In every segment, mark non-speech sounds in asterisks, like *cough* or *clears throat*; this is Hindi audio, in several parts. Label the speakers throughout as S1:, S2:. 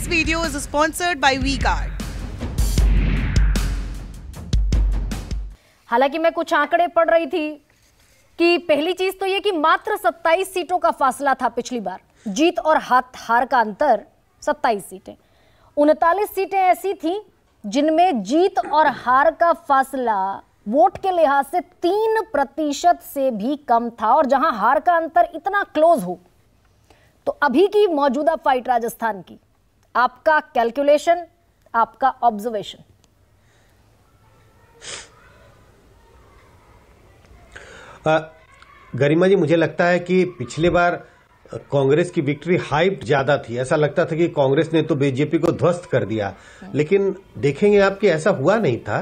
S1: This video is sponsored by WeGuard. हालांकि मैं कुछ आंकड़े पढ़ रही थी कि पहली चीज तो ये कि मात्र 27 सीटों का फासला था पिछली बार जीत और हाथ हार का अंतर 27 सीटें उनतालीस सीटें ऐसी थी जिनमें जीत और हार का फासला वोट के लिहाज से तीन प्रतिशत से भी कम था और जहां हार का अंतर इतना क्लोज हो तो अभी की मौजूदा फाइट राजस्थान की आपका कैलकुलेशन आपका ऑब्जर्वेशन
S2: गरिमा जी मुझे लगता है कि पिछले बार कांग्रेस की विक्ट्री हाइप ज्यादा थी ऐसा लगता था कि कांग्रेस ने तो बीजेपी को ध्वस्त कर दिया लेकिन देखेंगे आप कि ऐसा हुआ नहीं था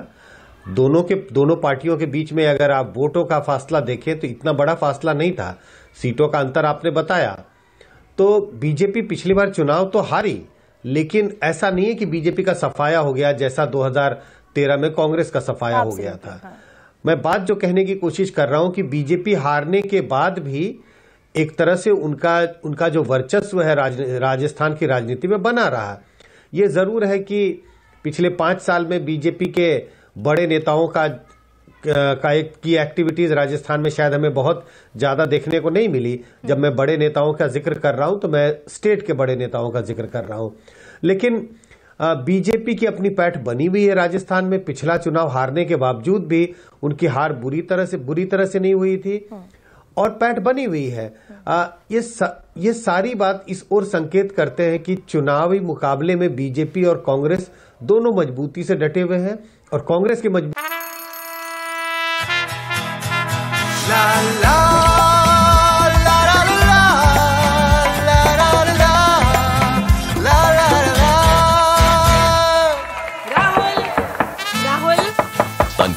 S2: दोनों के दोनों पार्टियों के बीच में अगर आप वोटों का फासला देखें तो इतना बड़ा फासला नहीं था सीटों का अंतर आपने बताया तो बीजेपी पिछली बार चुनाव तो हारी लेकिन ऐसा नहीं है कि बीजेपी का सफाया हो गया जैसा 2013 में कांग्रेस का सफाया हो गया था हाँ। मैं बात जो कहने की कोशिश कर रहा हूं कि बीजेपी हारने के बाद भी एक तरह से उनका उनका जो वर्चस्व है राज, राजस्थान की राजनीति में बना रहा यह जरूर है कि पिछले पांच साल में बीजेपी के बड़े नेताओं का का एक की एक्टिविटीज राजस्थान में शायद हमें बहुत ज्यादा देखने को नहीं मिली जब हम्म। मैं बड़े नेताओं का जिक्र कर रहा हूं तो मैं स्टेट के बड़े नेताओं का जिक्र कर रहा हूं लेकिन बीजेपी की अपनी पैठ बनी हुई है राजस्थान में पिछला चुनाव हारने के बावजूद भी उनकी हार बुरी तरह से बुरी तरह से नहीं हुई थी हाँ। और पैठ बनी हुई है आ, ये सा, ये सारी बात इस ओर संकेत करते हैं कि चुनावी मुकाबले में बीजेपी और कांग्रेस दोनों मजबूती से डटे हुए हैं और कांग्रेस की मजबूती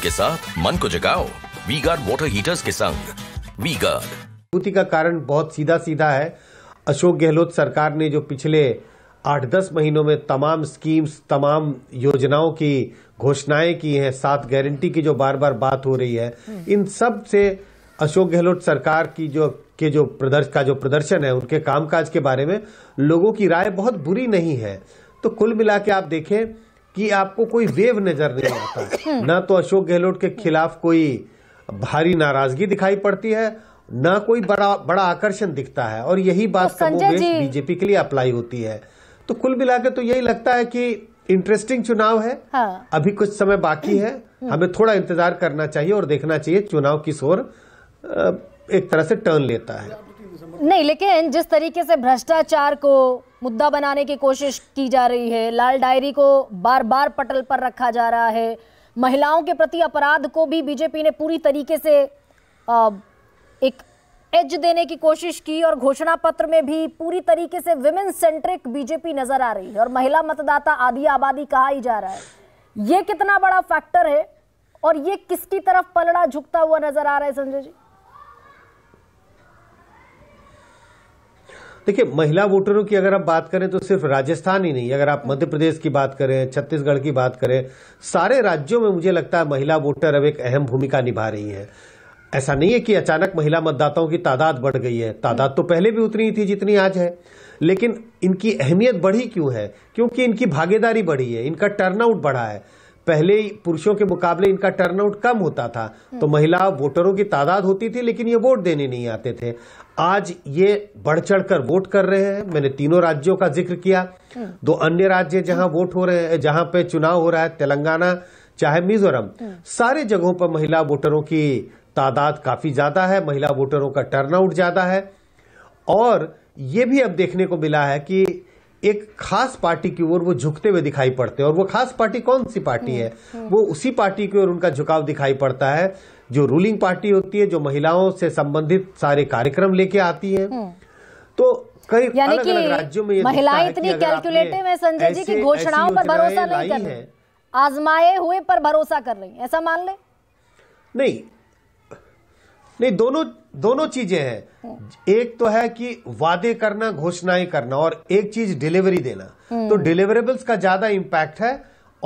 S1: के साथ मन को जगाओ वी गार्ड वाटर हीटर्स के संग वी गार्ड
S2: का कारण बहुत सीधा सीधा है अशोक गहलोत सरकार ने जो पिछले आठ दस महीनों में तमाम स्कीम्स तमाम योजनाओं की घोषणाएं की हैं साथ गारंटी की जो बार बार बात हो रही है हम्म। इन सब से अशोक गहलोत सरकार की जो के जो प्रदर्श का जो प्रदर्शन है उनके कामकाज के बारे में लोगों की राय बहुत बुरी नहीं है तो कुल मिला आप देखें कि आपको कोई वेव नजर नहीं आता हम्म। ना तो अशोक गहलोत के खिलाफ कोई भारी नाराजगी दिखाई पड़ती है ना कोई बड़ा बड़ा आकर्षण दिखता है और यही बात तो बीजेपी के लिए अप्लाई होती है तो कुल मिला तो यही लगता है कि इंटरेस्टिंग चुनाव है हाँ। अभी कुछ समय बाकी है हम्म। हमें थोड़ा इंतजार करना चाहिए और देखना चाहिए चुनाव किस ओर एक तरह से टर्न लेता है
S1: नहीं लेकिन जिस तरीके से भ्रष्टाचार को मुद्दा बनाने की कोशिश की जा रही है लाल डायरी को बार बार पटल पर रखा जा रहा है महिलाओं के प्रति अपराध को भी बीजेपी ने पूरी तरीके से आ, एक एज देने की कोशिश की और घोषणा पत्र में भी पूरी तरीके से विमेन सेंट्रिक बीजेपी नजर आ रही है और महिला मतदाता आधी आबादी कहा ही जा रहा है ये कितना बड़ा फैक्टर है और ये किसकी तरफ पलड़ा झुकता हुआ नजर आ रहा है संजय जी
S2: देखिए महिला वोटरों की अगर आप बात करें तो सिर्फ राजस्थान ही नहीं अगर आप मध्य प्रदेश की बात करें छत्तीसगढ़ की बात करें सारे राज्यों में मुझे लगता है महिला वोटर अब एक अहम भूमिका निभा रही है ऐसा नहीं है कि अचानक महिला मतदाताओं की तादाद बढ़ गई है तादाद तो पहले भी उतनी ही थी जितनी आज है लेकिन इनकी अहमियत बढ़ी क्यों है क्योंकि इनकी भागीदारी बढ़ी है इनका टर्नआउट बढ़ा है पहले पुरुषों के मुकाबले इनका टर्नआउट कम होता था तो महिला वोटरों की तादाद होती थी लेकिन ये वोट देने नहीं आते थे आज ये बढ़ चढ़कर वोट कर रहे हैं मैंने तीनों राज्यों का जिक्र किया दो अन्य राज्य जहां वोट हो रहे हैं जहां पे चुनाव हो रहा है तेलंगाना चाहे मिजोरम सारे जगहों पर महिला वोटरों की तादाद काफी ज्यादा है महिला वोटरों का टर्नआउट ज्यादा है और ये भी अब देखने को मिला है कि एक खास पार्टी की ओर वो झुकते हुए दिखाई पड़ते हैं और वो खास पार्टी कौन सी पार्टी है हम्म, हम्म। वो उसी पार्टी की ओर उनका झुकाव दिखाई पड़ता है जो रूलिंग पार्टी होती है जो महिलाओं से संबंधित सारे कार्यक्रम लेके आती है हम्म। तो कई अलग अलग राज्यों में महिलाएं इतनी कैलकुलेटिव है संजय जी की घोषणाओं पर भरोसा नहीं कर रही
S1: आजमाए हुए पर भरोसा कर रही ऐसा मान ले
S2: नहीं नहीं दोनों दोनों चीजें हैं एक तो है कि वादे करना घोषणाएं करना और एक चीज डिलीवरी देना तो हम्म। डिलीवरेबल्स का ज्यादा इम्पैक्ट है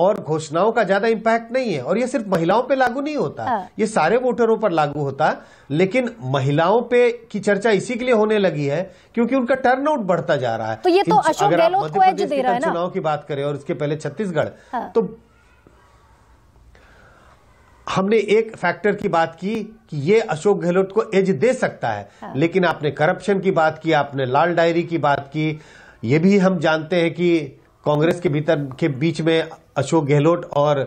S2: और घोषणाओं का ज्यादा इम्पैक्ट नहीं है और ये सिर्फ महिलाओं पे लागू नहीं होता हाँ। ये सारे वोटरों पर लागू होता लेकिन महिलाओं पे की चर्चा इसी के लिए होने लगी है क्योंकि उनका टर्न आउट बढ़ता जा रहा है तो ये तो अशोक गहलोत को एज दे रहा है ना चुनाव की बात करें और उसके पहले छत्तीसगढ़ हाँ। तो हमने एक फैक्टर की बात की कि ये अशोक गहलोत को एज दे सकता है हाँ। लेकिन आपने करप्शन की बात की आपने लाल डायरी की बात की ये भी हम जानते हैं कि कांग्रेस के भीतर के बीच में अशोक गहलोत और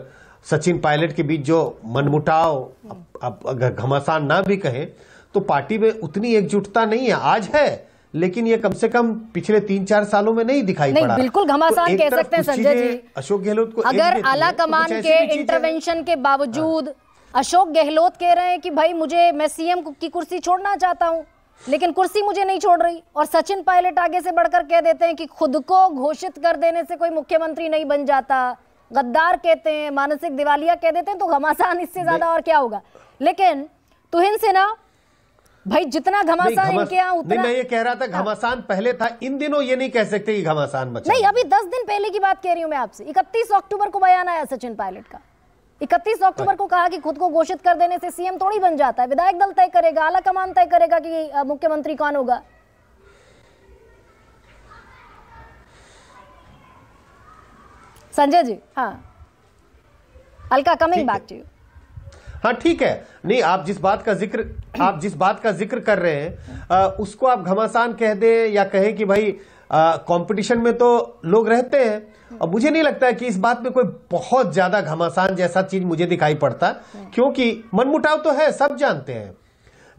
S2: सचिन पायलट के बीच जो मनमुटाव हम्म। अगर घमासान ना भी कहें तो पार्टी में उतनी एकजुटता नहीं है आज है लेकिन ये कम से कम पिछले तीन चार सालों में नहीं दिखाई नहीं, पड़ा बिल्कुल घमासान तो कह सकते हैं संजय जी अशोक गहलोत को अगर आला तो कमान तो के इंटरवेंशन
S1: के हाँ। बावजूद अशोक गहलोत कह रहे हैं कि भाई मुझे मैं सीएम की कुर्सी छोड़ना चाहता हूँ लेकिन कुर्सी मुझे नहीं छोड़ रही और सचिन पायलट आगे से बढ़कर कह देते हैं कि खुद को घोषित कर देने से कोई मुख्यमंत्री नहीं बन जाता गद्दार कहते हैं मानसिक दिवालिया कह देते हैं तो घमासान इससे ज्यादा और क्या होगा लेकिन तुहिन तो सिन्हा भाई जितना घमासान घमस... इनके यहाँ उतना नहीं मैं ये
S2: कह रहा था हाँ। घमासान पहले था इन दिनों ये नहीं कह सकते कि घमासान मचा नहीं
S1: अभी दस दिन पहले की बात कह रही हूँ मैं आपसे इकतीस अक्टूबर को बयान आया सचिन पायलट का इकतीस अक्टूबर हाँ। को कहा कि खुद को घोषित कर देने से सीएम थोड़ी बन जाता है विधायक दल तय करेगा आला कमान तय करेगा कि मुख्यमंत्री कौन होगा संजय जी हाँ Alka coming back to you
S2: हाँ ठीक है नहीं आप जिस बात का जिक्र आप जिस बात का जिक्र कर रहे हैं आ, उसको आप घमासान कह दें या कहें कि भाई कंपटीशन में तो लोग रहते हैं और मुझे नहीं लगता है कि इस बात में कोई बहुत ज्यादा घमासान जैसा चीज मुझे दिखाई पड़ता क्योंकि मनमुटाव तो है सब जानते हैं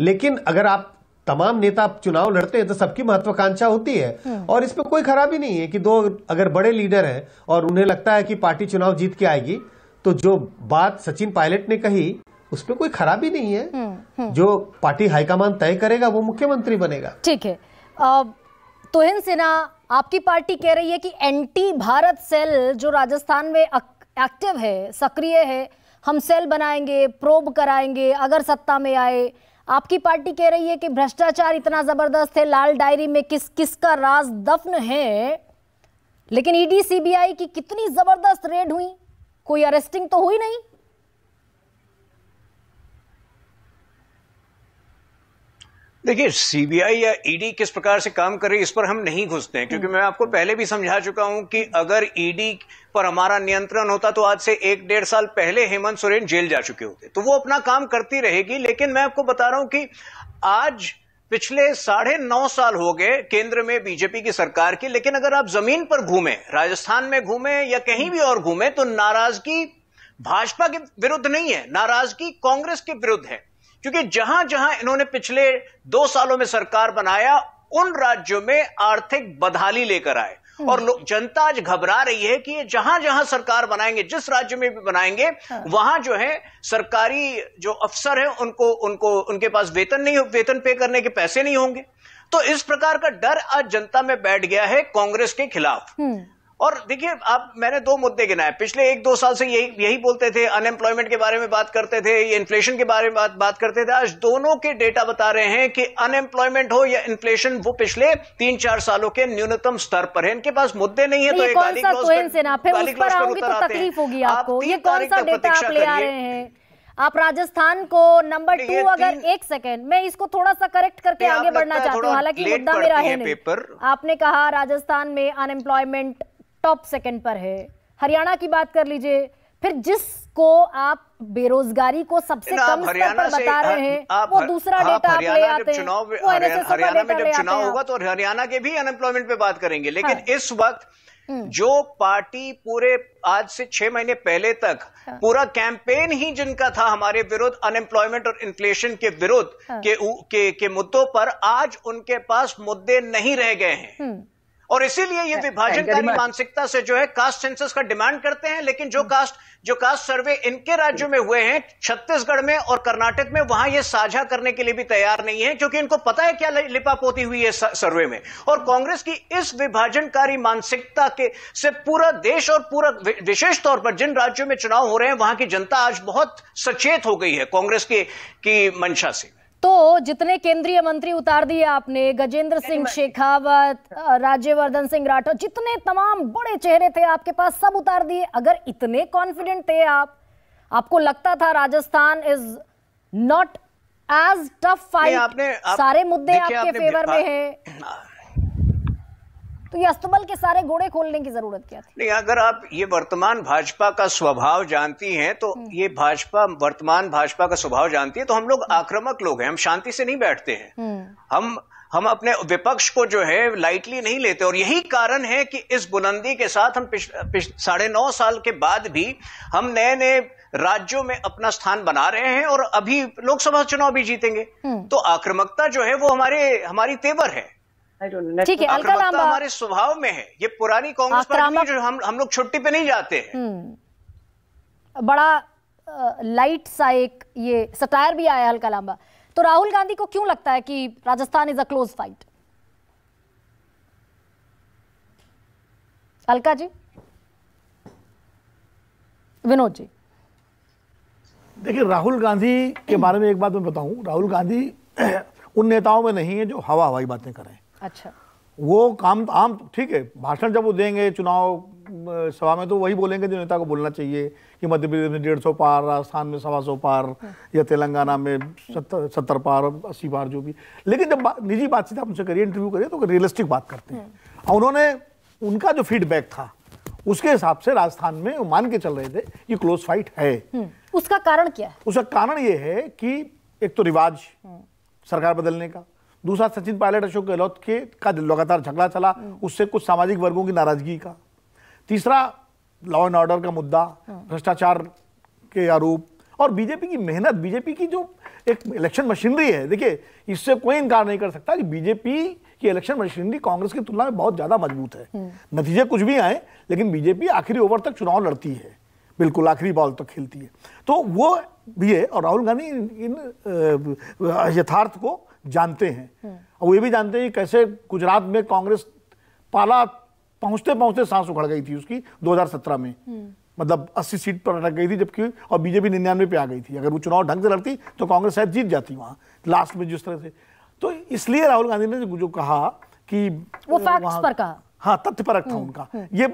S2: लेकिन अगर आप तमाम नेता चुनाव लड़ते हैं तो सबकी महत्वाकांक्षा होती है हम्म। और इसमें कोई खराबी नहीं है कि दो अगर बड़े लीडर हैं और उन्हें लगता है कि पार्टी चुनाव जीत के आएगी तो जो बात सचिन पायलट ने कही उसमें कोई खराबी नहीं है हुँ, हम्म, हुँ. हम्म। जो पार्टी हाईकमान तय करेगा वो मुख्यमंत्री बनेगा
S1: ठीक है तोहिन सिन्हा आपकी पार्टी कह रही है कि एंटी भारत सेल जो राजस्थान में एक्टिव है सक्रिय है हम सेल बनाएंगे प्रोब कराएंगे अगर सत्ता में आए आपकी पार्टी कह रही है कि भ्रष्टाचार इतना जबरदस्त है लाल डायरी में किस किस का राज दफन है लेकिन ईडी सीबीआई की कितनी जबरदस्त रेड हुई कोई अरेस्टिंग तो हुई नहीं
S3: देखिए सीबीआई या ईडी e किस प्रकार से काम कर रही है इस पर हम नहीं घुसते हैं क्योंकि मैं आपको पहले भी समझा चुका हूं कि अगर ईडी e पर हमारा नियंत्रण होता तो आज से एक डेढ़ साल पहले हेमंत सोरेन जेल जा चुके होते तो वो अपना काम करती रहेगी लेकिन मैं आपको बता रहा हूं कि आज पिछले साढ़े नौ साल हो गए केंद्र में बीजेपी की सरकार की लेकिन अगर आप जमीन पर घूमे राजस्थान में घूमे या कहीं भी और घूमे तो नाराजगी भाजपा के विरुद्ध नहीं है नाराजगी कांग्रेस के विरुद्ध है क्योंकि जहां जहां इन्होंने पिछले दो सालों में सरकार बनाया उन राज्यों में आर्थिक बदहाली लेकर आए और जनता आज घबरा रही है कि जहां जहां सरकार बनाएंगे जिस राज्य में भी बनाएंगे हाँ। वहां जो है सरकारी जो अफसर है उनको उनको उनके पास वेतन नहीं वेतन पे करने के पैसे नहीं होंगे तो इस प्रकार का डर आज जनता में बैठ गया है कांग्रेस के खिलाफ हम्म। और देखिए आप मैंने दो मुद्दे गिनाए पिछले एक दो साल से यही यही बोलते थे अनएम्प्लॉयमेंट के बारे में बात करते थे ये इन्फ्लेशन के बारे में बात बात करते थे आज दोनों के डेटा बता रहे हैं कि अनएम्प्लॉयमेंट हो या इन्फ्लेशन वो पिछले तीन चार सालों के न्यूनतम स्तर पर है इनके पास मुद्दे नहीं है तो एक तो तकलीफ होगी आपको ये कौन सा डेटा आप ले आ रहे हैं
S1: आप राजस्थान को नंबर टू अगर एक सेकेंड मैं इसको थोड़ा सा करेक्ट करके आगे बढ़ना चाहती हूँ हालांकि मुद्दा मेरा है नहीं पेपर आपने कहा राजस्थान में अनएम्प्लॉयमेंट टॉप सेकंड पर है हरियाणा की बात कर लीजिए फिर जिसको आप बेरोजगारी को सबसे कम स्तर पर बता रहे हाँ, हैं वो दूसरा डेटा हाँ, आप ले आते हैं वो हरियाणा में जब चुनाव होगा तो
S3: हरियाणा के भी अनएम्प्लॉयमेंट पे बात करेंगे लेकिन हाँ। इस वक्त हम्म। जो पार्टी पूरे आज से छह महीने पहले तक हाँ। पूरा कैंपेन ही जिनका था हमारे विरोध अनएम्प्लॉयमेंट और इन्फ्लेशन के हाँ। के, के, के मुद्दों पर आज उनके पास मुद्दे नहीं रह गए हैं हम्म। और इसीलिए ये विभाजनकारी मानसिकता से जो है कास्ट सेंसस का डिमांड करते हैं लेकिन जो कास्ट जो कास्ट सर्वे इनके राज्यों में हुए हैं छत्तीसगढ़ में और कर्नाटक में वहां ये साझा करने के लिए भी तैयार नहीं है क्योंकि इनको पता है क्या लिपापोती हुई है सर्वे में और कांग्रेस की इस विभाजनकारी मानसिकता के से पूरा देश और पूरा विशेष तौर पर जिन राज्यों में चुनाव हो रहे हैं वहां की जनता आज बहुत सचेत हो गई है कांग्रेस के की मंशा से
S1: तो जितने केंद्रीय मंत्री उतार दिए आपने गजेंद्र सिंह शेखावत राज्यवर्धन सिंह राठौर जितने तमाम बड़े चेहरे थे आपके पास सब उतार दिए अगर इतने कॉन्फिडेंट थे आप आपको लगता था Rajasthan is not as tough fight आपने, आप, सारे मुद्दे आपके फेवर में है *clears throat* तो ये अस्तबल के सारे घोड़े खोलने की जरूरत
S3: क्या थी नहीं अगर आप ये वर्तमान भाजपा का स्वभाव जानती हैं तो हम्म। ये भाजपा वर्तमान भाजपा का स्वभाव जानती है तो हम लोग आक्रामक लोग हैं हम शांति से नहीं बैठते हैं हम्म। हम हम अपने विपक्ष को जो है लाइटली नहीं लेते और यही कारण है कि इस बुलंदी के साथ हम साढ़े नौ साल के बाद भी हम नए नए राज्यों में अपना स्थान बना रहे हैं और अभी लोकसभा चुनाव भी जीतेंगे हम्म। तो आक्रामकता जो है वो हमारे हमारी तेवर है ठीक है अलका लांबा हमारे स्वभाव में है ये पुरानी कांग्रेस पार्टी जो हम हम लोग छुट्टी पे नहीं जाते हैं हम्म।
S1: बड़ा लाइट सा एक ये सटायर भी आया अलका लांबा तो राहुल गांधी को क्यों लगता है कि Rajasthan is a close fight Alka ji
S4: Vinod ji देखिए राहुल गांधी के बारे में एक बात मैं बताऊं राहुल गांधी *clears throat* उन नेताओं में नहीं है जो हवा हवाई बातें कर रहे हैं अच्छा वो काम तो आम ठीक है भाषण जब वो देंगे चुनाव सभा में तो वही बोलेंगे जो नेता को बोलना चाहिए कि मध्य प्रदेश में डेढ़ सौ पार राजस्थान में सवा सौ पार हम्म। या तेलंगाना में सत्तर सत्तर पार अस्सी पार जो भी लेकिन जब बा, निजी बातचीत आप उनसे करिए इंटरव्यू करिए तो रियलिस्टिक बात करते हैं और हम्म। उन्होंने उनका जो फीडबैक था उसके हिसाब से राजस्थान में मान के चल रहे थे ये क्लोज फाइट है
S1: हम्म। उसका कारण क्या है
S4: उसका कारण ये है कि एक तो रिवाज सरकार बदलने का दूसरा सचिन पायलट अशोक गहलोत के का लगातार झगड़ा चला हम्म। उससे कुछ सामाजिक वर्गों की नाराजगी का तीसरा लॉ एंड ऑर्डर का मुद्दा हम्म। भ्रष्टाचार के आरोप और बीजेपी की मेहनत बीजेपी की जो एक इलेक्शन मशीनरी है देखिए इससे कोई इनकार नहीं कर सकता कि बीजेपी की इलेक्शन मशीनरी कांग्रेस की तुलना में बहुत ज़्यादा मजबूत है हम्म। नतीजे कुछ भी आए लेकिन बीजेपी आखिरी ओवर तक चुनाव लड़ती है बिल्कुल आखिरी बॉल तक खेलती है तो वो भी है और राहुल गांधी इन, इन यथार्थ को जानते हैं और वो ये भी जानते हैं कि कैसे गुजरात में कांग्रेस पाला पहुंचते पहुंचते सांस उखड़ गई थी उसकी 2017 में मतलब 80 सीट पर अटक गई थी जबकि और बीजेपी निन्यानवे पे आ गई थी अगर वो चुनाव ढंग से लड़ती तो कांग्रेस शायद जीत जाती वहाँ लास्ट में जिस तरह से तो इसलिए राहुल गांधी ने जो कहा कि वो फैक्ट्स पर कहा हाँ तथ्यपरक था हम्म, उनका हम्म, ये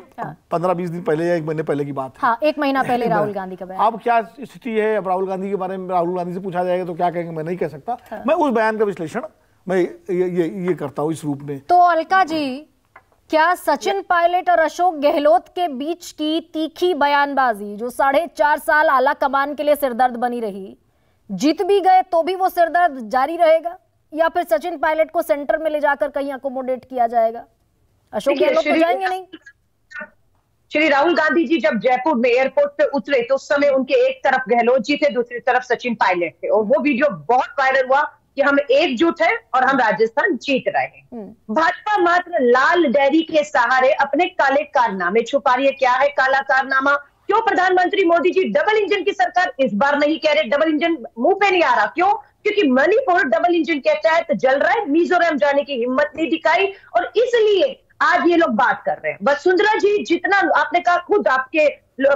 S4: पंद्रह बीस दिन पहले या एक महीने पहले की बात है हाँ, एक महीना पहले राहुल गांधी का बयान अब क्या स्थिति है अब राहुल गांधी के बारे में राहुल गांधी से पूछा जाएगा तो क्या कहेंगे मैं नहीं कह सकता हाँ। मैं उस बयान का विश्लेषण मैं ये ये, ये करता हूँ इस रूप में
S1: तो अलका जी क्या सचिन पायलट और अशोक गहलोत के बीच की तीखी बयानबाजी जो साढ़े चार साल आला कमान के लिए सिरदर्द बनी रही जीत भी गए तो भी वो सिरदर्द जारी रहेगा या फिर सचिन पायलट को सेंटर में ले जाकर कहीं अकोमोडेट किया जाएगा
S5: अशोक गहलोत तो जाएंगे नहीं श्री राहुल गांधी जी जब जयपुर में एयरपोर्ट पे उतरे तो उस समय उनके एक तरफ गहलोत जी थे दूसरी तरफ सचिन पायलट थे और वो वीडियो बहुत वायरल हुआ कि हम एकजुट हैं और हम राजस्थान जीत रहे हैं हम्म। भाजपा मात्र लाल डेरी के सहारे अपने काले कारनामे छुपा रही है क्या है काला कारनामा क्यों प्रधानमंत्री मोदी जी डबल इंजन की सरकार इस बार नहीं कह रहे डबल इंजन मुंह पे नहीं आ रहा क्यों क्योंकि मणिपुर डबल इंजन कहता है तो जल रहा है मिजोरम जाने की हिम्मत नहीं दिखाई और इसलिए आज ये लोग बात कर रहे हैं वसुंधरा जी जितना आपने कहा खुद आपके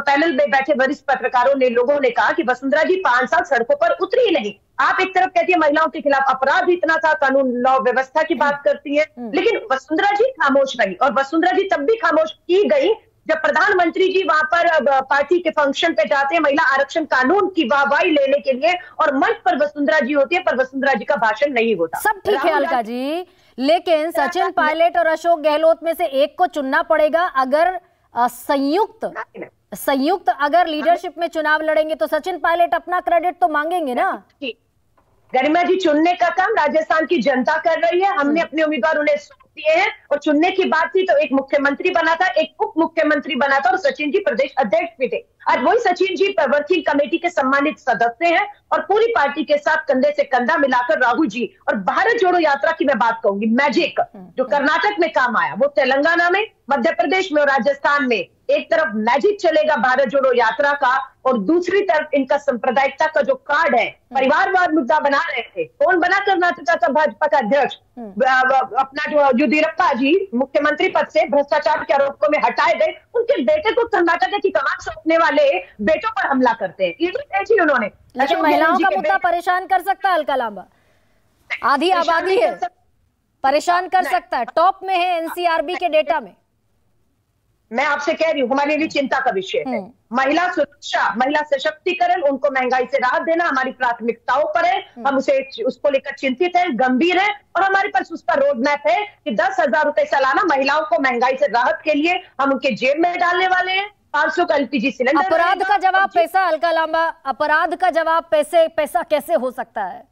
S5: पैनल में बैठे वरिष्ठ पत्रकारों ने लोगों ने कहा कि वसुंधरा जी पांच साल सड़कों पर उतरी ही नहीं आप एक तरफ कहती है महिलाओं के खिलाफ अपराध इतना था कानून लॉ व्यवस्था की बात हम्म। करती है हम्म। लेकिन वसुंधरा जी खामोश रही और वसुंधरा जी तब भी खामोश की गई जब प्रधानमंत्री जी वहां पर पार्टी के फंक्शन पे जाते हैं महिला आरक्षण कानून की वाहवाही लेने के लिए और मंच पर वसुंधरा जी होती है पर वसुंधरा जी का भाषण नहीं होता सब ठीक है अलका
S1: जी लेकिन हाँ, सचिन हाँ, हाँ। पायलट और अशोक गहलोत में से एक को चुनना पड़ेगा अगर संयुक्त संयुक्त अगर लीडरशिप में चुनाव लड़ेंगे तो सचिन पायलट अपना
S5: क्रेडिट तो मांगेंगे ना गरिमा जी चुनने का काम राजस्थान की जनता कर रही है हमने हम्म। अपने उम्मीदवार उन्हें सौंप दिए हैं और चुनने की बात थी तो एक मुख्यमंत्री बना था एक उप मुख्यमंत्री बना था और सचिन जी प्रदेश अध्यक्ष भी थे और वही सचिन जी वर्किंग कमेटी के सम्मानित सदस्य हैं और पूरी पार्टी के साथ कंधे से कंधा मिलाकर राहुल जी और भारत जोड़ो यात्रा की मैं बात कहूंगी मैजिक जो हम्म। कर्नाटक में काम आया वो तेलंगाना में मध्य प्रदेश में और राजस्थान में एक तरफ मैजिक चलेगा भारत जोड़ो यात्रा का और दूसरी तरफ इनका सांप्रदायिकता का जो कार्ड है हम्म। परिवारवाद मुद्दा बना रहे थे कौन बना कर्नाटका का भाजपा का अध्यक्ष हम्म। अपना जो युदिरप्पा जी मुख्यमंत्री पद से भ्रष्टाचार के आरोपों में हटाए गए उनके बेटे को कर्नाटक की कमान सौंपने वाले वाले बेटों पर हमला करते हैं ईडी तो भेजी उन्होंने महिलाओं का मुद्दा
S1: परेशान कर सकता है अलका लांबा आधी आबादी है परेशान कर सकता है टॉप में है एनसीआरबी के डेटा में
S5: मैं आपसे कह रही हूँ हमारे लिए चिंता का विषय है हम्म। महिला सुरक्षा महिला सशक्तिकरण उनको महंगाई से राहत देना हमारी प्राथमिकताओं पर है हम्म। हम उसे उसको लेकर चिंतित हैं गंभीर है और हमारे पास उसका रोड मैप है कि दस हजार रुपए सालाना महिलाओं को महंगाई से राहत के लिए हम उनके जेब में डालने वाले हैं का एलपीजी सिलेंडर अपराध का जवाब पैसा
S1: हल्का लांबा अपराध का जवाब
S5: पैसे पैसा कैसे हो सकता है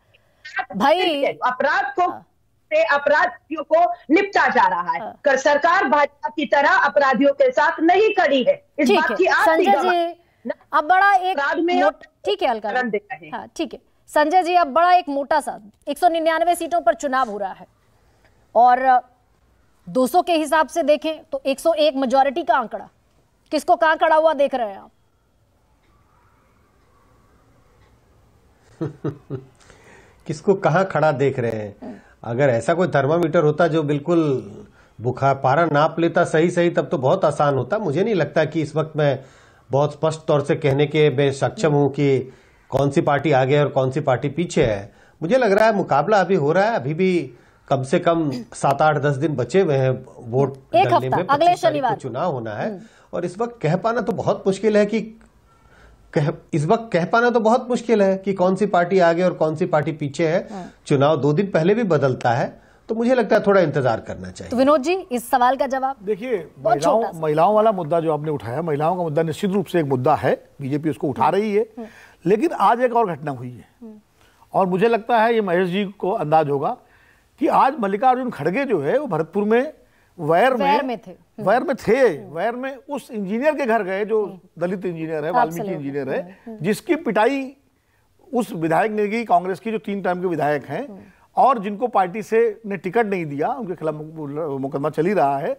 S5: भाई अपराध को हाँ। से अपराधियों को निपटा जा रहा है हाँ। कर सरकार भाजपा की तरह अपराधियों के साथ नहीं खड़ी है इस बात की संजय जी अब बड़ा एक ठीक है हल्का
S1: हाँ ठीक है संजय जी अब बड़ा एक मोटा सा 199 सीटों पर चुनाव हो रहा है और 200 के हिसाब से देखें तो 101 मेजोरिटी का आंकड़ा किसको कहा खड़ा हुआ देख रहे हैं आप
S2: *laughs* किसको कहा खड़ा देख रहे हैं अगर ऐसा कोई थर्मामीटर होता जो बिल्कुल बुखार पारा नाप लेता सही सही तब तो बहुत आसान होता मुझे नहीं लगता कि इस वक्त मैं बहुत स्पष्ट तौर से कहने के मैं सक्षम हूं कि कौन सी पार्टी आगे और कौन सी पार्टी पीछे है मुझे लग रहा है मुकाबला अभी हो रहा है अभी भी कम से कम सात आठ दस दिन बचे हुए हैं वोट एक में अगले शनिवार चुनाव होना है हम्म। और इस वक्त कह पाना तो बहुत मुश्किल है कि कह इस वक्त कह पाना तो बहुत मुश्किल है कि कौन सी पार्टी आगे और कौन सी पार्टी पीछे है हाँ। चुनाव दो दिन पहले भी बदलता है तो मुझे
S4: लगता है थोड़ा इंतजार करना चाहिए तो
S1: विनोद जी इस सवाल का जवाब देखिए महिलाओं
S4: महिलाओं वाला मुद्दा जो आपने उठाया महिलाओं का मुद्दा निश्चित रूप से एक मुद्दा है बीजेपी उसको उठा हाँ। रही है हाँ। लेकिन आज एक और घटना हुई है और मुझे लगता है ये महेश जी को अंदाज होगा कि आज मल्लिकार्जुन खड़गे जो है वो भरतपुर में वैर में, में थे वायर में थे वायर में उस इंजीनियर के घर गए जो दलित इंजीनियर है वाल्मीकि इंजीनियर है hmm, hmm. जिसकी पिटाई उस विधायक ने की कांग्रेस की जो तीन टाइम के विधायक हैं hmm. और जिनको पार्टी से ने टिकट नहीं दिया उनके खिलाफ मुकदमा चल ही रहा है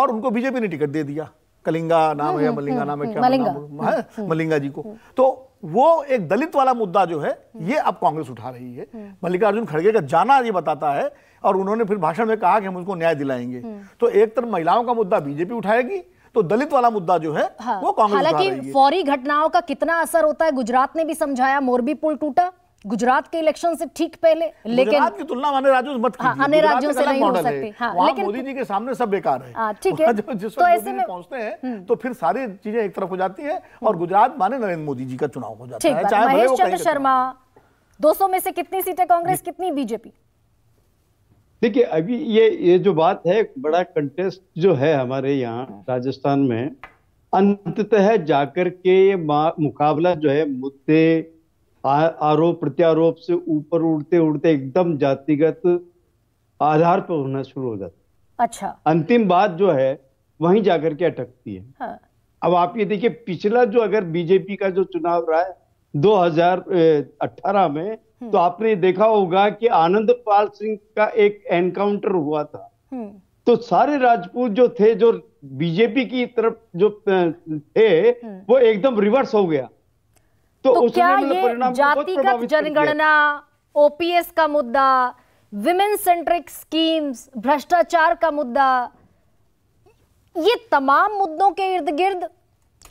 S4: और उनको बीजेपी ने टिकट दे दिया कलिंगा नाम है मलिंगा नाम है क्या है हाँ, मलिंगा जी को तो वो एक दलित वाला मुद्दा जो है ये अब कांग्रेस उठा रही है मल्लिकार्जुन खड़गे का जाना ये बताता है और उन्होंने फिर भाषण में कहा कि हम उसको न्याय दिलाएंगे हम्म। तो एक तरफ महिलाओं का मुद्दा बीजेपी उठाएगी तो दलित वाला मुद्दा जो है हाँ, वो कांग्रेस हालांकि
S1: फौरी घटनाओं का कितना असर होता है गुजरात ने भी समझाया मोरबी पुल टूटा गुजरात के इलेक्शन से ठीक पहले लेकिन की
S4: तुलना अन्य राज्यों से मत
S1: हाँ, अन्य राज्यों से नहीं हो सकती हाँ, लेकिन
S4: मोदी जी के सामने सब बेकार है हाँ, ठीक है *laughs* तो ऐसे में पहुंचते हैं हम्म। तो फिर सारी चीजें एक तरफ हो जाती है हम्म। और गुजरात माने नरेंद्र मोदी जी का चुनाव हो जाता है महेश चंद्र शर्मा
S1: दो में से कितनी सीटें कांग्रेस कितनी बीजेपी
S4: देखिए
S2: अभी ये ये जो बात है बड़ा कंटेस्ट जो है हमारे यहाँ राजस्थान में अंततः जाकर के ये मुकाबला जो है मुद्दे आरोप प्रत्यारोप से ऊपर उड़ते उड़ते एकदम जातिगत आधार पर होना शुरू हो जाता अच्छा अंतिम बात जो है वहीं जाकर के अटकती है हाँ। अब आप ये देखिए पिछला जो अगर बीजेपी का जो चुनाव रहा है दो में तो हम्म। आपने देखा होगा कि आनंद पाल सिंह का एक एनकाउंटर
S4: हुआ था हम्म। तो सारे राजपूत जो थे जो बीजेपी की तरफ जो थे हम्म। वो एकदम रिवर्स हो गया तो, तो क्या मतलब ये
S1: जातिगत जनगणना ओपीएस का मुद्दा विमेन सेंट्रिक स्कीम्स भ्रष्टाचार का मुद्दा ये तमाम मुद्दों के इर्द गिर्द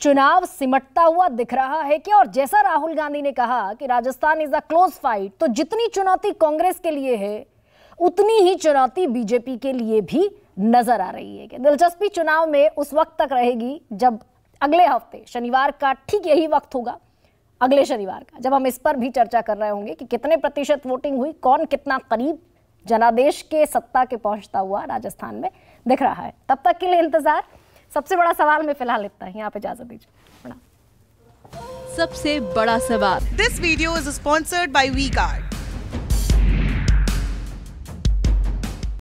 S1: चुनाव सिमटता हुआ दिख रहा है कि और जैसा राहुल गांधी ने कहा कि Rajasthan is a close fight तो जितनी चुनौती कांग्रेस के लिए है उतनी ही चुनौती बीजेपी के लिए भी नजर आ रही है कि दिलचस्पी चुनाव में उस वक्त तक रहेगी जब अगले हफ्ते शनिवार का ठीक यही वक्त होगा अगले शनिवार का जब हम इस पर भी चर्चा कर रहे होंगे कि कितने प्रतिशत वोटिंग हुई कौन कितना करीब जनादेश के सत्ता के पहुंचता हुआ राजस्थान में दिख रहा है तब तक के लिए इंतजार सबसे बड़ा सवाल में फिलहाल
S5: इतना ही आप इजाजत दीजिए सबसे बड़ा सवाल this video is sponsored by V card